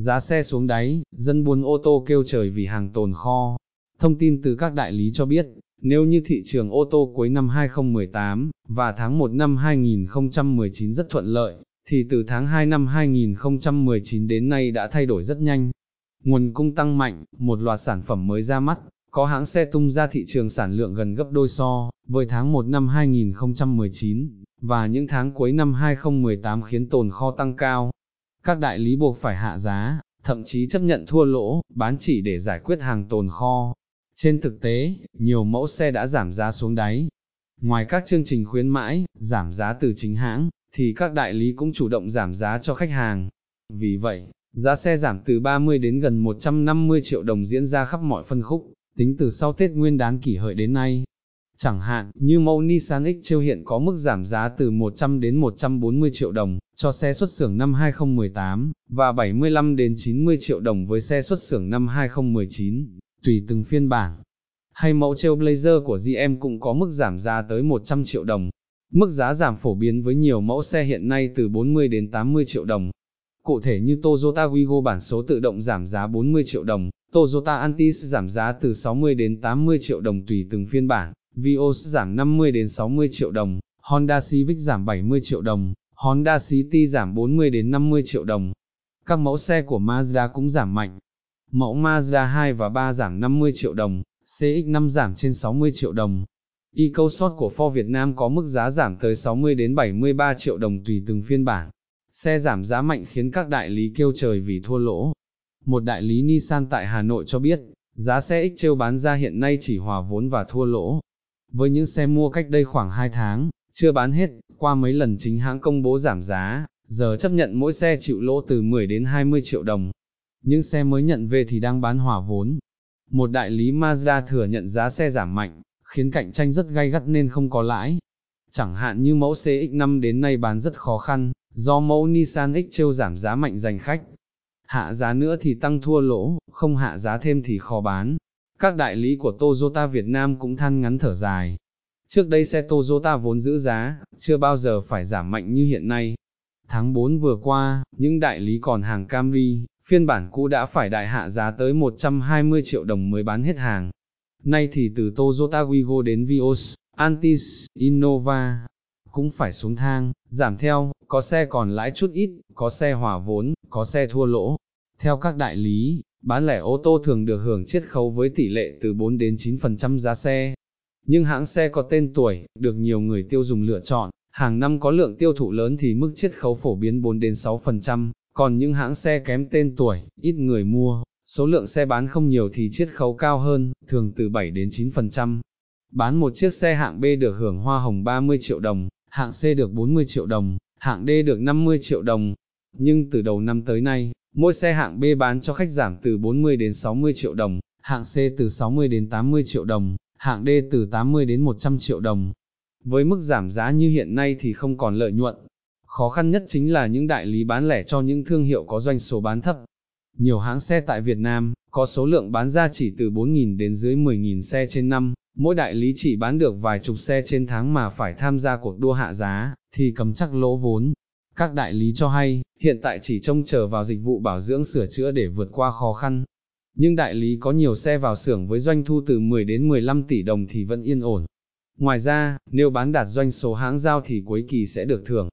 giá xe xuống đáy, dân buôn ô tô kêu trời vì hàng tồn kho. Thông tin từ các đại lý cho biết, nếu như thị trường ô tô cuối năm 2018 và tháng 1 năm 2019 rất thuận lợi, thì từ tháng 2 năm 2019 đến nay đã thay đổi rất nhanh. Nguồn cung tăng mạnh, một loạt sản phẩm mới ra mắt, có hãng xe tung ra thị trường sản lượng gần gấp đôi so với tháng 1 năm 2019 và những tháng cuối năm 2018 khiến tồn kho tăng cao các đại lý buộc phải hạ giá, thậm chí chấp nhận thua lỗ, bán chỉ để giải quyết hàng tồn kho. Trên thực tế, nhiều mẫu xe đã giảm giá xuống đáy. Ngoài các chương trình khuyến mãi, giảm giá từ chính hãng, thì các đại lý cũng chủ động giảm giá cho khách hàng. Vì vậy, giá xe giảm từ 30 đến gần 150 triệu đồng diễn ra khắp mọi phân khúc, tính từ sau Tết Nguyên đán kỷ hợi đến nay. Chẳng hạn, như mẫu Nissan X-Trail hiện có mức giảm giá từ 100 đến 140 triệu đồng, cho xe xuất xưởng năm 2018, và 75 đến 90 triệu đồng với xe xuất xưởng năm 2019, tùy từng phiên bản. Hay mẫu Trailblazer của GM cũng có mức giảm giá tới 100 triệu đồng. Mức giá giảm phổ biến với nhiều mẫu xe hiện nay từ 40 đến 80 triệu đồng. Cụ thể như Toyota Wigo bản số tự động giảm giá 40 triệu đồng, Toyota Antis giảm giá từ 60 đến 80 triệu đồng tùy từng phiên bản, Vios giảm 50 đến 60 triệu đồng, Honda Civic giảm 70 triệu đồng. Honda City giảm 40 đến 50 triệu đồng. Các mẫu xe của Mazda cũng giảm mạnh. Mẫu Mazda 2 và 3 giảm 50 triệu đồng, CX5 giảm trên 60 triệu đồng. EcoSport của Ford Việt Nam có mức giá giảm tới 60 đến 73 triệu đồng tùy từng phiên bản. Xe giảm giá mạnh khiến các đại lý kêu trời vì thua lỗ. Một đại lý Nissan tại Hà Nội cho biết, giá xe X trêu bán ra hiện nay chỉ hòa vốn và thua lỗ. Với những xe mua cách đây khoảng 2 tháng, chưa bán hết, qua mấy lần chính hãng công bố giảm giá, giờ chấp nhận mỗi xe chịu lỗ từ 10 đến 20 triệu đồng. Những xe mới nhận về thì đang bán hỏa vốn. Một đại lý Mazda thừa nhận giá xe giảm mạnh, khiến cạnh tranh rất gay gắt nên không có lãi. Chẳng hạn như mẫu CX5 đến nay bán rất khó khăn, do mẫu Nissan X trêu giảm giá mạnh giành khách. Hạ giá nữa thì tăng thua lỗ, không hạ giá thêm thì khó bán. Các đại lý của Toyota Việt Nam cũng than ngắn thở dài, Trước đây xe Toyota vốn giữ giá, chưa bao giờ phải giảm mạnh như hiện nay. Tháng 4 vừa qua, những đại lý còn hàng Camry, phiên bản cũ đã phải đại hạ giá tới 120 triệu đồng mới bán hết hàng. Nay thì từ Toyota Wigo đến Vios, Antis, Innova, cũng phải xuống thang, giảm theo, có xe còn lãi chút ít, có xe hòa vốn, có xe thua lỗ. Theo các đại lý, bán lẻ ô tô thường được hưởng chiết khấu với tỷ lệ từ 4 đến 9% giá xe, nhưng hãng xe có tên tuổi, được nhiều người tiêu dùng lựa chọn, hàng năm có lượng tiêu thụ lớn thì mức chiết khấu phổ biến 4 đến 6%, còn những hãng xe kém tên tuổi, ít người mua, số lượng xe bán không nhiều thì chiết khấu cao hơn, thường từ 7 đến 9%. Bán một chiếc xe hạng B được hưởng hoa hồng 30 triệu đồng, hạng C được 40 triệu đồng, hạng D được 50 triệu đồng. Nhưng từ đầu năm tới nay, mỗi xe hạng B bán cho khách giảm từ 40 đến 60 triệu đồng, hạng C từ 60 đến 80 triệu đồng, hạng D từ 80 đến 100 triệu đồng. Với mức giảm giá như hiện nay thì không còn lợi nhuận. Khó khăn nhất chính là những đại lý bán lẻ cho những thương hiệu có doanh số bán thấp. Nhiều hãng xe tại Việt Nam có số lượng bán ra chỉ từ 4.000 đến dưới 10.000 xe trên năm, mỗi đại lý chỉ bán được vài chục xe trên tháng mà phải tham gia cuộc đua hạ giá, thì cầm chắc lỗ vốn. Các đại lý cho hay, hiện tại chỉ trông chờ vào dịch vụ bảo dưỡng sửa chữa để vượt qua khó khăn, nhưng đại lý có nhiều xe vào xưởng với doanh thu từ 10 đến 15 tỷ đồng thì vẫn yên ổn. Ngoài ra, nếu bán đạt doanh số hãng giao thì cuối kỳ sẽ được thưởng.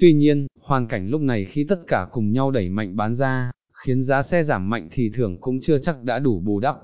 Tuy nhiên, hoàn cảnh lúc này khi tất cả cùng nhau đẩy mạnh bán ra, khiến giá xe giảm mạnh thì thưởng cũng chưa chắc đã đủ bù đắp.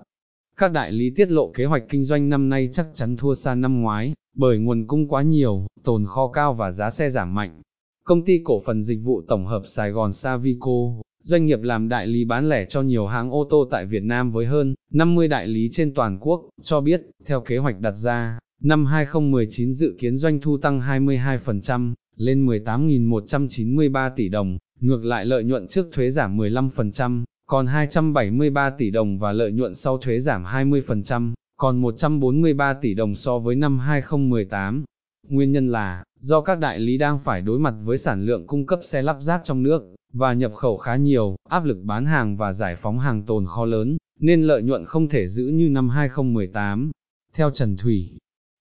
Các đại lý tiết lộ kế hoạch kinh doanh năm nay chắc chắn thua xa năm ngoái, bởi nguồn cung quá nhiều, tồn kho cao và giá xe giảm mạnh. Công ty cổ phần dịch vụ tổng hợp Sài Gòn Savico Doanh nghiệp làm đại lý bán lẻ cho nhiều hãng ô tô tại Việt Nam với hơn 50 đại lý trên toàn quốc, cho biết, theo kế hoạch đặt ra, năm 2019 dự kiến doanh thu tăng 22%, lên 18.193 tỷ đồng, ngược lại lợi nhuận trước thuế giảm 15%, còn 273 tỷ đồng và lợi nhuận sau thuế giảm 20%, còn 143 tỷ đồng so với năm 2018. Nguyên nhân là, do các đại lý đang phải đối mặt với sản lượng cung cấp xe lắp ráp trong nước, và nhập khẩu khá nhiều, áp lực bán hàng và giải phóng hàng tồn kho lớn, nên lợi nhuận không thể giữ như năm 2018. Theo Trần Thủy,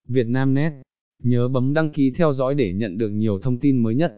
Việt Nam Net, nhớ bấm đăng ký theo dõi để nhận được nhiều thông tin mới nhất.